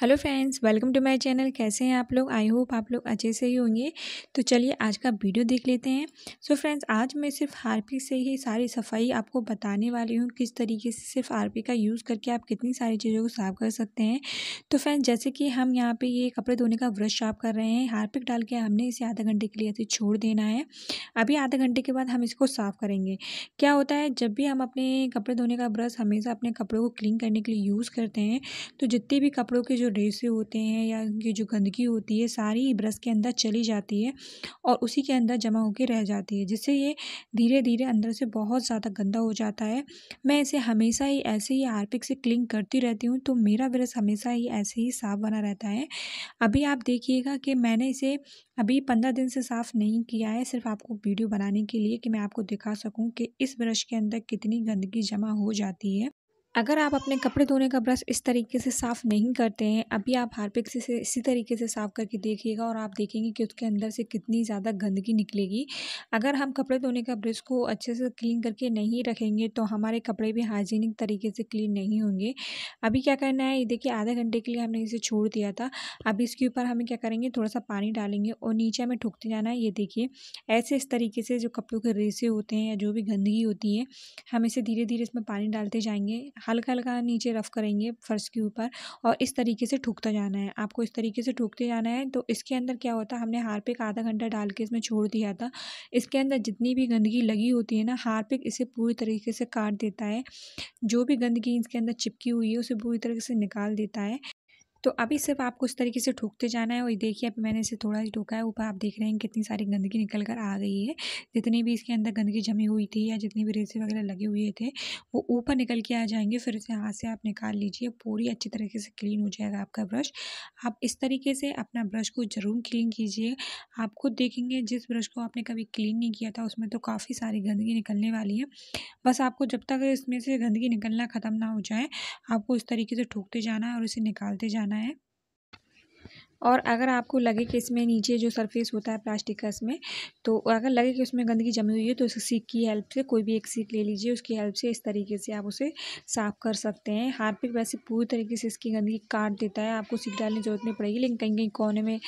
hello friends welcome to my channel कैसे हैं आप लोग आई होप आप लोग अच्छे से ही होंगे तो चलिए आज का वीडियो देख लेते हैं सो so फ्रेंड्स आज मैं सिर्फ हारपिक से ही सारी सफाई आपको बताने वाली हूँ किस तरीके से सिर्फ हारपिक का यूज़ करके आप कितनी सारी चीज़ों को साफ़ कर सकते हैं तो फ्रेंड्स जैसे कि हम यहाँ पर ये कपड़े धोने का ब्रश साफ कर रहे हैं हारपिक डाल के हमने इसे आधा घंटे के लिए ऐसे छोड़ देना है अभी आधे घंटे के बाद हम इसको साफ़ करेंगे क्या होता है जब भी हम अपने कपड़े धोने का ब्रश हमेशा अपने कपड़ों को क्लीन करने के लिए यूज़ करते हैं तो जितने भी कपड़ों के जो ढेसे रेसे होते हैं या उनकी जो गंदगी होती है सारी ब्रश के अंदर चली जाती है और उसी के अंदर जमा होके रह जाती है जिससे ये धीरे धीरे अंदर से बहुत ज़्यादा गंदा हो जाता है मैं इसे हमेशा ही ऐसे ही हार्पिक से क्लिंग करती रहती हूँ तो मेरा ब्रश हमेशा ही ऐसे ही साफ़ बना रहता है अभी आप देखिएगा कि मैंने इसे अभी पंद्रह दिन से साफ़ नहीं किया है सिर्फ आपको वीडियो बनाने के लिए कि मैं आपको दिखा सकूँ कि इस ब्रश के अंदर कितनी गंदगी जमा हो जाती है अगर आप अपने कपड़े धोने का ब्रश इस तरीके से साफ़ नहीं करते हैं अभी आप हार्पिक से इसी तरीके से साफ़ करके देखिएगा और आप देखेंगे कि उसके अंदर से कितनी ज़्यादा गंदगी निकलेगी अगर हम कपड़े धोने का ब्रश को अच्छे से क्लीन करके नहीं रखेंगे तो हमारे कपड़े भी हाइजीनिक तरीके से क्लीन नहीं होंगे अभी क्या करना है ये देखिए आधे घंटे के लिए हमने इसे छोड़ दिया था अभी इसके ऊपर हमें क्या करेंगे थोड़ा सा पानी डालेंगे और नीचे हमें ठोकते जाना है ये देखिए ऐसे इस तरीके से जो कपड़ों के रेसे होते हैं या जो भी गंदगी होती है हम इसे धीरे धीरे इसमें पानी डालते जाएंगे हल्का हल्का नीचे रफ़ करेंगे फ़र्श के ऊपर और इस तरीके से ठूकता जाना है आपको इस तरीके से ठूकते जाना है तो इसके अंदर क्या होता है हमने हारपिक आधा घंटा डाल के इसमें छोड़ दिया था इसके अंदर जितनी भी गंदगी लगी होती है ना हारपिक इसे पूरी तरीके से काट देता है जो भी गंदगी इसके अंदर चिपकी हुई है उसे पूरी तरीके से निकाल देता है तो अभी सिर्फ आपको इस तरीके से ठोकते जाना है और देखिए अभी मैंने इसे थोड़ा ही ठोका है ऊपर आप देख रहे हैं कितनी सारी गंदगी निकल कर आ गई है जितनी भी इसके अंदर गंदगी जमी हुई थी या जितनी भी रेसे वगैरह लगे हुए थे वो ऊपर निकल के आ जाएंगे फिर इसे हाथ से आप निकाल लीजिए पूरी अच्छी तरीके से क्लीन हो जाएगा आपका ब्रश आप इस तरीके से अपना ब्रश को ज़रूर क्लीन कीजिए आप खुद देखेंगे जिस ब्रश को आपने कभी क्लीन नहीं किया था उसमें तो काफ़ी सारी गंदगी निकलने वाली है बस आपको जब तक इसमें से गंदगी निकलना ख़त्म ना हो जाए आपको इस तरीके से ठोकते जाना है और इसे निकालते जाना जाना है और अगर आपको लगे कि इसमें नीचे जो सरफेस होता है प्लास्टिक का इसमें तो अगर लगे कि उसमें गंदगी जमी हुई है तो उसे सीख की हेल्प से कोई भी एक सीख ले लीजिए उसकी हेल्प से इस तरीके से आप उसे साफ़ कर सकते हैं हार्पिक वैसे पूरी तरीके से इसकी गंदगी काट देता है आपको सीख डालने की ज़रूरत नहीं पड़ेगी लेकिन कहीं कहीं कोने में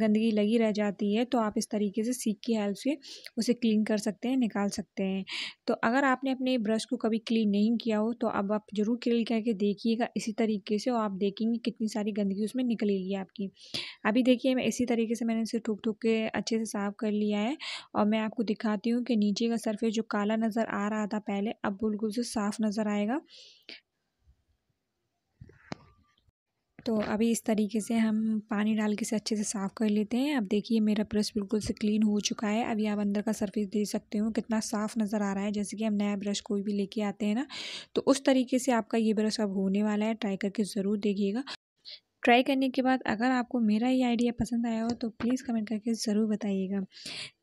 गंदगी लगी रह जाती है तो आप इस तरीके से सीख की हेल्प से उसे क्लीन कर सकते हैं निकाल सकते हैं तो अगर आपने अपने ब्रश को कभी क्लीन नहीं किया हो तो अब आप ज़रूर क्लीन करके देखिएगा इसी तरीके से और आप देखेंगे कितनी सारी गंदगी उसमें निकलेगी आपकी थी अभी देखिए मैं इसी तरीके से मैंने इसे ठूक ठूक के अच्छे से साफ़ कर लिया है और मैं आपको दिखाती हूँ कि नीचे का सरफेस जो काला नज़र आ रहा था पहले अब बिल्कुल से साफ़ नज़र आएगा तो अभी इस तरीके से हम पानी डाल के इसे अच्छे से साफ़ कर लेते हैं अब देखिए मेरा ब्रश बिल्कुल से क्लीन हो चुका है अभी आप अंदर का सरफेस दे सकते हो कितना साफ़ नज़र आ रहा है जैसे कि हम नया ब्रश कोई भी लेके आते हैं ना तो उस तरीके से आपका ये ब्रश अब होने वाला है ट्राई करके ज़रूर देखिएगा ट्राई करने के बाद अगर आपको मेरा ये आइडिया पसंद आया हो तो प्लीज़ कमेंट करके ज़रूर बताइएगा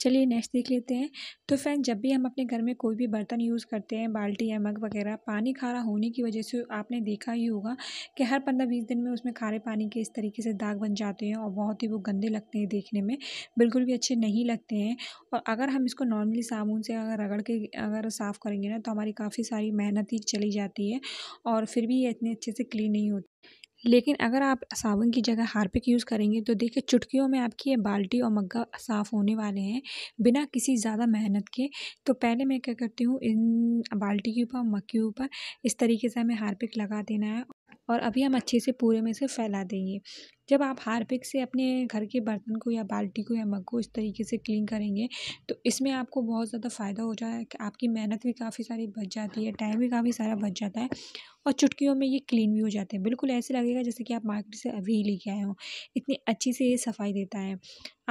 चलिए नेक्स्ट देख लेते हैं तो फ्रेंड जब भी हम अपने घर में कोई भी बर्तन यूज़ करते हैं बाल्टी या मग वगैरह पानी खारा होने की वजह से आपने देखा ही होगा कि हर पंद्रह बीस दिन में उसमें खारे पानी के इस तरीके से दाग बन जाते हैं और बहुत ही वो गंदे लगते हैं देखने में बिल्कुल भी अच्छे नहीं लगते हैं और अगर हम इसको नॉर्मली साबुन से अगर रगड़ के अगर साफ़ करेंगे ना तो हमारी काफ़ी सारी मेहनत ही चली जाती है और फिर भी ये इतने अच्छे से क्लीन नहीं होती लेकिन अगर आप साबुन की जगह हार्पिक यूज़ करेंगे तो देखिए चुटकियों में आपकी ये बाल्टी और मग्गा साफ़ होने वाले हैं बिना किसी ज़्यादा मेहनत के तो पहले मैं क्या करती हूँ इन बाल्टी के ऊपर मग के ऊपर इस तरीके से हमें हार्पिक लगा देना है और अभी हम अच्छे से पूरे में से फैला देंगे जब आप हारपिक से अपने घर के बर्तन को या बाल्टी को या मग को इस तरीके से क्लीन करेंगे तो इसमें आपको बहुत ज़्यादा फ़ायदा हो कि आपकी मेहनत भी काफ़ी सारी बच जाती है टाइम भी काफ़ी सारा बच जाता है और चुटकियों में ये क्लीन भी हो जाते हैं बिल्कुल ऐसे लगेगा जैसे कि आप मार्केट से अभी ही लेके आए हो इतनी अच्छी से ये सफाई देता है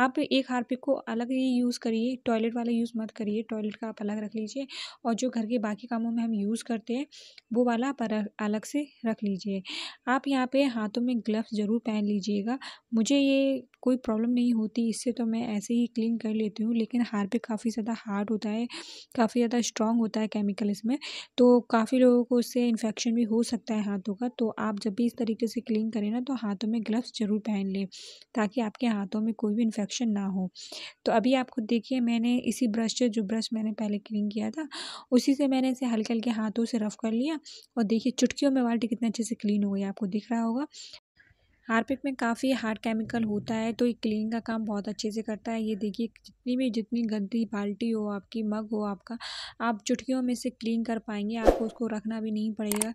आप एक हारपिक को अलग ही यूज़ करिए टॉयलेट वाला यूज़ मत करिए टॉयलेट का आप अलग रख लीजिए और जो घर के बाकी कामों में हम यूज़ करते हैं वो वाला आप अलग से रख लीजिए आप यहाँ पे हाथों में ग्लव्स ज़रूर पहन लीजिए कीजिएगा मुझे ये कोई प्रॉब्लम नहीं होती इससे तो मैं ऐसे ही क्लीन कर लेती हूँ लेकिन हार्पिक काफ़ी ज़्यादा हार्ड होता है काफ़ी ज़्यादा स्ट्रॉन्ग होता है केमिकल इसमें तो काफ़ी लोगों को इससे इन्फेक्शन भी हो सकता है हाथों का तो आप जब भी इस तरीके से क्लीन करें ना तो हाथों में ग्लव्स ज़रूर पहन लें ताकि आपके हाथों में कोई भी इन्फेक्शन ना हो तो अभी आप खुद देखिए मैंने इसी ब्रश से जो ब्रश मैंने पहले क्लीन किया था उसी से मैंने इसे हल्के हल्के हाथों से रफ़ कर लिया और देखिए चुटकियों में बाल्टी कितने अच्छे से क्लीन हो गई आपको दिख रहा होगा हारपिक में काफ़ी हार्ड केमिकल होता है तो ये क्लीनिंग का काम बहुत अच्छे से करता है ये देखिए जितनी भी जितनी गंदी बाल्टी हो आपकी मग हो आपका आप चुटकियों में से क्लीन कर पाएंगे आपको उसको रखना भी नहीं पड़ेगा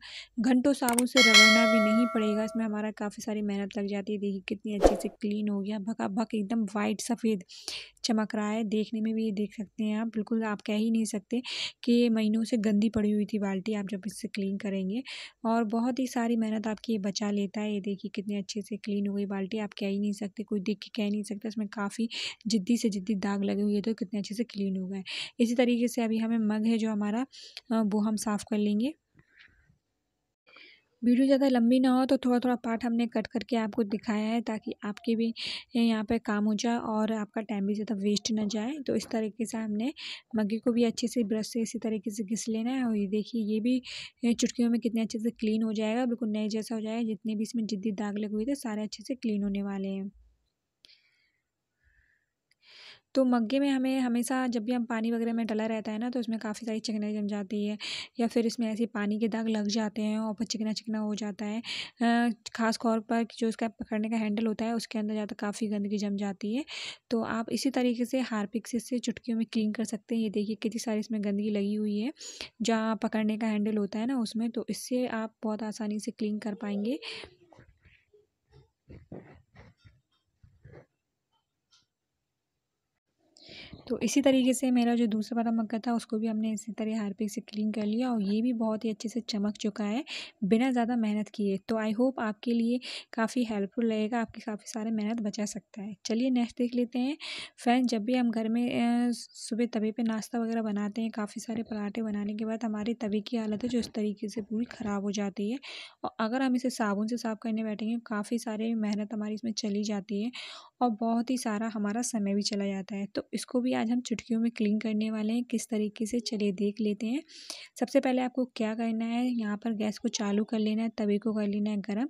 घंटों साबुन से रगड़ना भी नहीं पड़ेगा इसमें हमारा काफ़ी सारी मेहनत लग जाती है देखिए कितनी अच्छे से क्लीन हो गया भका भक एकदम वाइट सफ़ेद चमक रहा है देखने में भी ये देख सकते हैं आप बिल्कुल आप कह ही नहीं सकते कि महीनों से गंदी पड़ी हुई थी बाल्टी आप जब इससे क्लीन करेंगे और बहुत ही सारी मेहनत आपकी ये बचा लेता है ये देखिए कितने अच्छे से क्लीन हो गई बाल्टी आप कह ही नहीं सकते कोई देख के कह नहीं सकता इसमें काफ़ी जिद्दी से जिद्दी दाग लगे हुए तो कितने अच्छे से क्लीन हो गए इसी तरीके से अभी हमें मग है जो हमारा वो हम साफ़ कर लेंगे वीडियो ज़्यादा लंबी ना हो तो थोड़ा थोड़ा पार्ट हमने कट करके आपको दिखाया है ताकि आपके भी यहाँ पे काम हो जाए और आपका टाइम भी ज़्यादा वेस्ट ना जाए तो इस तरीके से हमने मग्गी को भी अच्छे से ब्रश से इसी तरीके से घिस लेना है और ये देखिए ये भी चुटकियों में कितने अच्छे से क्लीन हो जाएगा बिल्कुल नए जैसा हो जाएगा जितने भी इसमें जिद्दी दाग लगे हुए थे सारे अच्छे से क्लीन होने वाले हैं तो मग्गे में हमें हमेशा जब भी हम पानी वगैरह में डला रहता है ना तो उसमें काफ़ी सारी चिकनाई जम जाती है या फिर इसमें ऐसे पानी के दाग लग जाते हैं और फिर चिकना चिकना हो जाता है ख़ास तौर पर जो उसका पकड़ने का हैंडल होता है उसके अंदर ज़्यादा काफ़ी गंदगी जम जाती है तो आप इसी तरीके से हारपिक से इससे चुटकियों में क्लीन कर सकते हैं ये देखिए कितनी सारी इसमें गंदगी लगी हुई है जहाँ पकड़ने का हैंडल होता है ना उसमें तो इससे आप बहुत आसानी से क्लीन कर पाएंगे तो इसी तरीके से मेरा जो दूसरा वाला मग्गा था उसको भी हमने इसी तरह हारपिक से क्लीन कर लिया और ये भी बहुत ही अच्छे से चमक चुका है बिना ज़्यादा मेहनत किए तो आई होप आपके लिए काफ़ी हेल्पफुल रहेगा आपकी काफ़ी सारे मेहनत बचा सकता है चलिए नेक्स्ट देख लेते हैं फ्रेंड जब भी हम घर में सुबह तवे पर नाश्ता वगैरह बनाते हैं काफ़ी सारे पराठे बनाने के बाद हमारे तवे की हालत है जो इस तरीके से पूरी ख़राब हो जाती है और अगर हम इसे साबुन से साफ़ करने बैठेंगे काफ़ी सारी मेहनत हमारी इसमें चली जाती है और बहुत ही सारा हमारा समय भी चला जाता है तो इसको भी आज हम चुटकियों में क्लीन करने वाले हैं किस तरीके से चलिए देख लेते हैं सबसे पहले आपको क्या करना है यहाँ पर गैस को चालू कर लेना है तवे को कर लेना है गर्म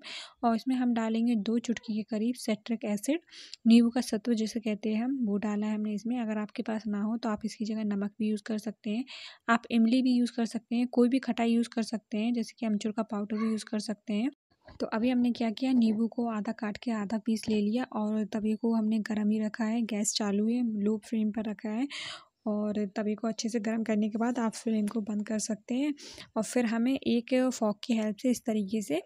और इसमें हम डालेंगे दो चुटकी के करीब सेट्रिक एसिड नींबू का सत्व जिसे कहते हैं हम वो डाला है हमने इसमें अगर आपके पास ना हो तो आप इसकी जगह नमक भी यूज़ कर सकते हैं आप इमली भी यूज़ कर सकते हैं कोई भी खटाई यूज़ कर सकते हैं जैसे कि अमचूर का पाउडर भी यूज़ कर सकते हैं तो अभी हमने क्या किया नींबू को आधा काट के आधा पीस ले लिया और तवे को हमने गर्म ही रखा है गैस चालू है लो फ्लेम पर रखा है और तवे को अच्छे से गर्म करने के बाद आप फ्लेम को बंद कर सकते हैं और फिर हमें एक फॉक की हेल्प से इस तरीके से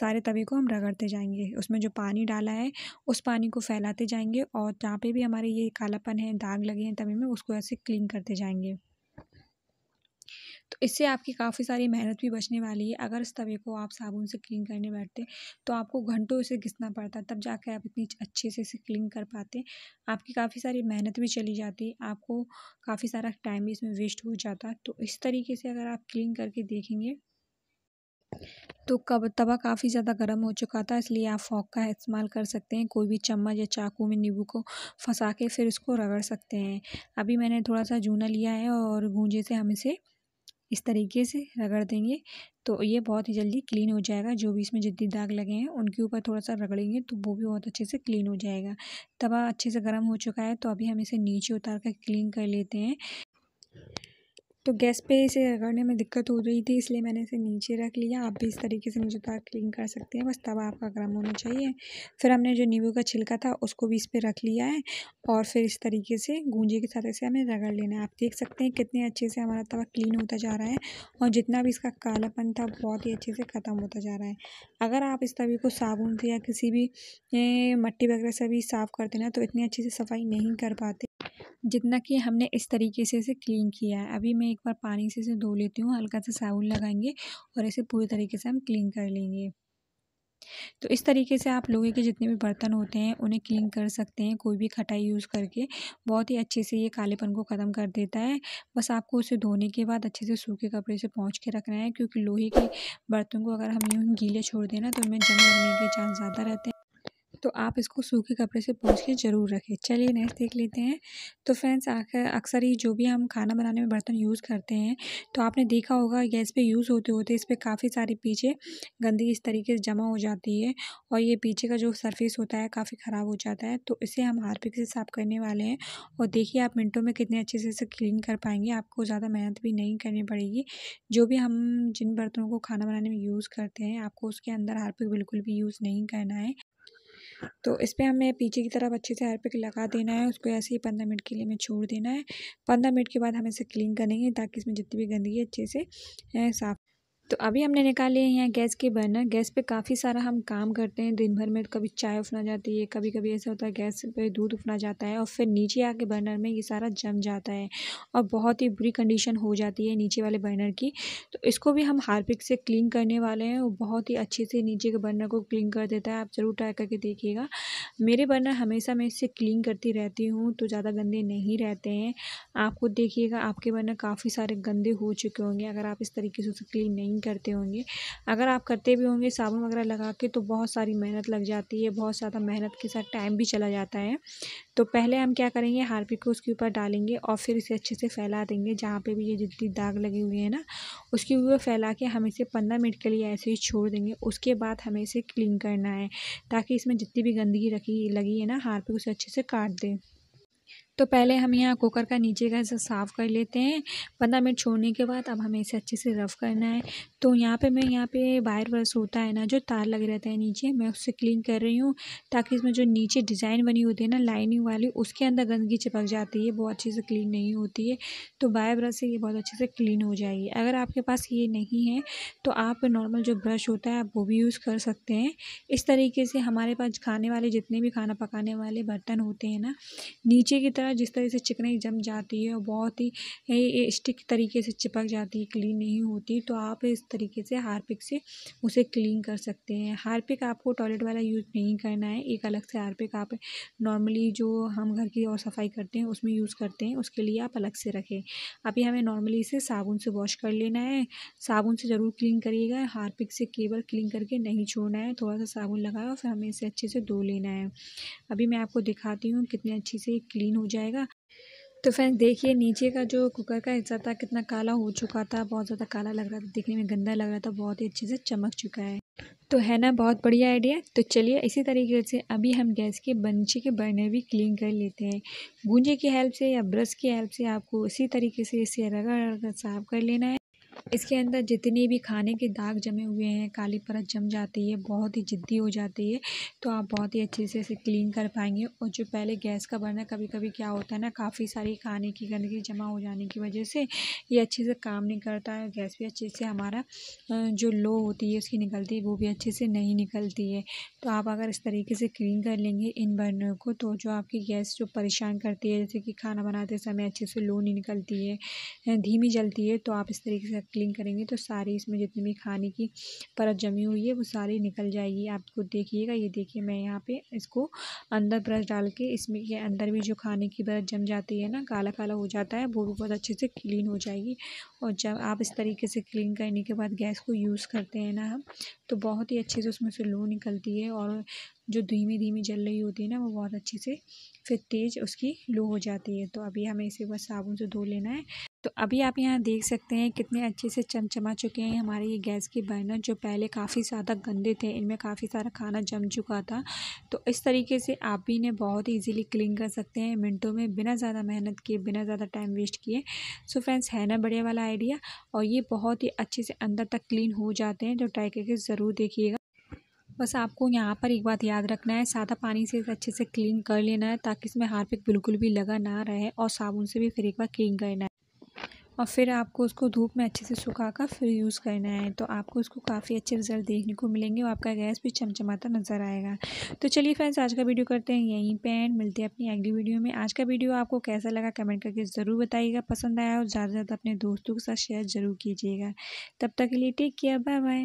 सारे तवे को हम रगड़ते जाएंगे उसमें जो पानी डाला है उस पानी को फैलाते जाएंगे और जहाँ पे भी हमारे ये कालापन है दाग लगे हैं तवे में उसको ऐसे क्लीन करते जाएंगे तो इससे आपकी काफ़ी सारी मेहनत भी बचने वाली है अगर इस तवे को आप साबुन से क्लीन करने बैठते तो आपको घंटों इसे घिसना पड़ता तब जाके आप इतनी अच्छे से इसे क्लीन कर पाते आपकी काफ़ी सारी मेहनत भी चली जाती आपको काफ़ी सारा टाइम भी इसमें वेस्ट हो जाता तो इस तरीके से अगर आप क्लीन करके देखेंगे तो कब तवा काफ़ी ज़्यादा गर्म हो चुका था इसलिए आप फॉक का इस्तेमाल कर सकते हैं कोई भी चम्मच या चाकू में नींबू को फंसा के फिर इसको रगड़ सकते हैं अभी मैंने थोड़ा सा जूना लिया है और गूंजे से हम इसे इस तरीके से रगड़ देंगे तो ये बहुत ही जल्दी क्लीन हो जाएगा जो भी इसमें जितनी दाग लगे हैं उनके ऊपर थोड़ा सा रगड़ेंगे तो वो भी बहुत अच्छे से क्लीन हो जाएगा तवा अच्छे से गर्म हो चुका है तो अभी हम इसे नीचे उतार कर क्लीन कर लेते हैं तो गैस पे इसे रगड़ने में दिक्कत हो रही थी इसलिए मैंने इसे नीचे रख लिया आप भी इस तरीके से नीचे तक क्लीन कर सकते हैं बस तवा आपका गर्म होना चाहिए फिर हमने जो नींबू का छिलका था उसको भी इस पर रख लिया है और फिर इस तरीके से गूंजे के साथ इसे हमें रगड़ लेना है आप देख सकते हैं कितने अच्छे से हमारा तवा क्लीन होता जा रहा है और जितना भी इसका कालापन था बहुत ही अच्छे से ख़त्म होता जा रहा है अगर आप इस तवे को साबुन से या किसी भी मट्टी वगैरह से भी साफ़ कर देना तो इतनी अच्छे से सफाई नहीं कर पाते जितना कि हमने इस तरीके से इसे क्लीन किया है अभी मैं एक बार पानी से इसे धो लेती हूँ हल्का सा साबुन लगाएंगे और इसे पूरी तरीके से हम क्लीन कर लेंगे तो इस तरीके से आप लोहे के जितने भी बर्तन होते हैं उन्हें क्लीन कर सकते हैं कोई भी खटाई यूज़ करके बहुत ही अच्छे से ये कालेपन को ख़त्म कर देता है बस आपको उसे धोने के बाद अच्छे से सूखे कपड़े से पहुँच के रखना है क्योंकि लोहे के बर्तन को अगर हम यूँ गीले छोड़ देना तो उनमें जंग लगने के चांस ज़्यादा रहते हैं तो आप इसको सूखे कपड़े से पोंछ के ज़रूर रखें चलिए नेक्स्ट देख लेते हैं तो फ्रेंड्स अक्सर ही जो भी हम खाना बनाने में बर्तन यूज़ करते हैं तो आपने देखा होगा गैस पे यूज़ होते होते इस पर काफ़ी सारी पीछे गंदगी इस तरीके से जमा हो जाती है और ये पीछे का जो सरफेस होता है काफ़ी ख़राब हो जाता है तो इसे हम हारपिक से साफ़ करने वाले हैं और देखिए आप मिनटों में कितने अच्छे से इसे क्लीन कर पाएंगे आपको ज़्यादा मेहनत भी नहीं करनी पड़ेगी जो भी हम जिन बर्तनों को खाना बनाने में यूज़ करते हैं आपको उसके अंदर हार्पिक बिल्कुल भी यूज़ नहीं करना है तो इस पर हमें पीछे की तरफ अच्छे से हेयर पिक लगा देना है उसको ऐसे ही पंद्रह मिनट के लिए हमें छोड़ देना है पंद्रह मिनट के बाद हम इसे क्लीन करेंगे ताकि इसमें जितनी भी गंदगी अच्छे से साफ़ तो अभी हमने निकाले हैं यहाँ गैस के बर्नर गैस पे काफ़ी सारा हम काम करते हैं दिन भर में कभी चाय उफना जाती है कभी कभी ऐसा होता है गैस पे दूध उफना जाता है और फिर नीचे आके बर्नर में ये सारा जम जाता है और बहुत ही बुरी कंडीशन हो जाती है नीचे वाले बर्नर की तो इसको भी हम हार्पिक से क्लीन करने वाले हैं वो बहुत ही अच्छे से नीचे के बर्नर को क्लीन कर देता है आप ज़रूर ट्राई करके देखिएगा मेरे बर्नर हमेशा मैं इससे क्लीन करती रहती हूँ तो ज़्यादा गंदे नहीं रहते हैं आप खुद देखिएगा आपके बर्नर काफ़ी सारे गंदे हो चुके होंगे अगर आप इस तरीके से उसे क्लीन नहीं नहीं करते होंगे अगर आप करते भी होंगे साबुन वगैरह लगा के तो बहुत सारी मेहनत लग जाती है बहुत ज़्यादा मेहनत के साथ टाइम भी चला जाता है तो पहले हम क्या करेंगे हारपिक को उसके ऊपर डालेंगे और फिर इसे अच्छे से फैला देंगे जहाँ पर भी ये जितनी दाग लगे हुए हैं ना उसके ऊपर फैला के हम इसे पंद्रह मिनट के लिए ऐसे ही छोड़ देंगे उसके बाद हमें इसे क्लीन करना है ताकि इसमें जितनी भी गंदगी रखी लगी है ना हारपिक उसे अच्छे से काट दें तो पहले हम यहाँ कुकर का नीचे का हिस्सा साफ़ कर लेते हैं पंद्रह मिनट छोड़ने के बाद अब हमें इसे अच्छे से रफ़ करना है तो यहाँ पे मैं यहाँ पे वायर वर्स होता है ना जो तार लगे रहता है नीचे मैं उससे क्लीन कर रही हूँ ताकि इसमें जो नीचे डिज़ाइन बनी होती है ना लाइनिंग वाली उसके अंदर गंदगी चिपक जाती है बहुत अच्छे से क्लीन नहीं होती है तो वायर ब्रश से ये बहुत अच्छे से क्लीन हो जाएगी अगर आपके पास ये नहीं है तो आप नॉर्मल जो ब्रश होता है आप वो भी यूज़ कर सकते हैं इस तरीके से हमारे पास खाने वाले जितने भी खाना पकाने वाले बर्तन होते हैं ना नीचे की तरफ तरह जिस तरह से चिकनाई जम जाती है और बहुत ही स्टिक तरीके से चिपक जाती है क्लीन नहीं होती तो आप इस तरीके से हारपिक से उसे क्लीन कर सकते हैं हारपिक आपको टॉयलेट वाला यूज़ नहीं करना है एक अलग से हारपिक आप नॉर्मली जो हम घर की और सफाई करते हैं उसमें यूज़ करते हैं उसके लिए आप अलग से रखें अभी हमें नॉर्मली इसे साबुन से वॉश कर लेना है साबुन से ज़रूर क्लीन करिएगा हारपिक से केवल क्लीन करके नहीं छोड़ना है थोड़ा सा साबुन लगाया और फिर हमें इसे अच्छे से धो लेना है अभी मैं आपको दिखाती हूँ कितनी अच्छी से क्लीन हो जाए जाएगा तो फ्रेंड्स देखिए नीचे का जो कुकर का हिस्सा था कितना काला हो चुका था बहुत ज़्यादा काला लग रहा था देखने में गंदा लग रहा था बहुत ही अच्छे से चमक चुका है तो है ना बहुत बढ़िया आइडिया तो चलिए इसी तरीके से अभी हम गैस के बंचे के बर्नर भी क्लीन कर लेते हैं गूंजे की हेल्प से या ब्रश की हेल्प से आपको इसी तरीके से इसे रगड़ रगड़ साफ़ कर लेना है इसके अंदर जितने भी खाने के दाग जमे हुए हैं काली परत जम जाती है बहुत ही ज़िद्दी हो जाती है तो आप बहुत ही अच्छे से इसे क्लीन कर पाएंगे और जो पहले गैस का बर्नर कभी कभी क्या होता है ना काफ़ी सारी खाने की गंदगी जमा हो जाने की वजह से ये अच्छे से काम नहीं करता है गैस भी अच्छे से हमारा जो लो होती है उसकी निकलती है वो भी अच्छे से नहीं निकलती है तो आप अगर इस तरीके से क्लीन कर लेंगे इन बर्नर को तो जो आपकी गैस जो परेशान करती है जैसे कि खाना बनाते समय अच्छे से लो नहीं निकलती है धीमी जलती है तो आप इस तरीके से क्लीन करेंगे तो सारी इसमें जितनी भी खाने की परत जमी हुई है वो सारी निकल जाएगी आप खुद देखिएगा ये देखिए मैं यहाँ पे इसको अंदर ब्रश डाल के इसमें के अंदर भी जो खाने की परत जम जाती है ना काला काला हो जाता है वो भी बहुत अच्छे से क्लीन हो जाएगी और जब आप इस तरीके से क्लीन करने के बाद गैस को यूज़ करते हैं ना हम तो बहुत ही अच्छे से उसमें से लू निकलती है और जो धीमी धीमी जल रही होती है ना वो बहुत अच्छे से फिर तेज़ उसकी लू हो जाती है तो अभी हमें इसे बस साबुन से धो लेना है तो अभी आप यहाँ देख सकते हैं कितने अच्छे से चमचमा चुके हैं हमारे ये गैस के बर्नर जो पहले काफ़ी ज़्यादा गंदे थे इनमें काफ़ी सारा खाना जम चुका था तो इस तरीके से आप भी इन्हें बहुत ईजिली क्लीन कर सकते हैं मिनटों में बिना ज़्यादा मेहनत किए बिना ज़्यादा टाइम वेस्ट किए सो फ्रेंड्स है ना बढ़िया वाला आइडिया और ये बहुत ही अच्छे से अंदर तक क्लीन हो जाते हैं तो ट्राई करके ज़रूर देखिएगा बस आपको यहाँ पर एक बात याद रखना है सादा पानी से अच्छे से क्लीन कर लेना है ताकि इसमें हार्पिक बिल्कुल भी लगा ना रहे और साबुन से भी फिर एक बार क्लीन करना है और फिर आपको उसको धूप में अच्छे से सुखा कर फिर यूज़ करना है तो आपको उसको काफ़ी अच्छे रिजल्ट देखने को मिलेंगे और आपका गैस भी चमचमाता नज़र आएगा तो चलिए फ्रेंड्स आज का वीडियो करते हैं यहीं पर एंड मिलते हैं अपनी अगली वीडियो में आज का वीडियो आपको कैसा लगा कमेंट करके ज़रूर बताइएगा पसंद आया और ज़्यादा से ज़्यादा अपने दोस्तों के साथ शेयर ज़रूर कीजिएगा तब तक के लिए टेक केयर बाय बाय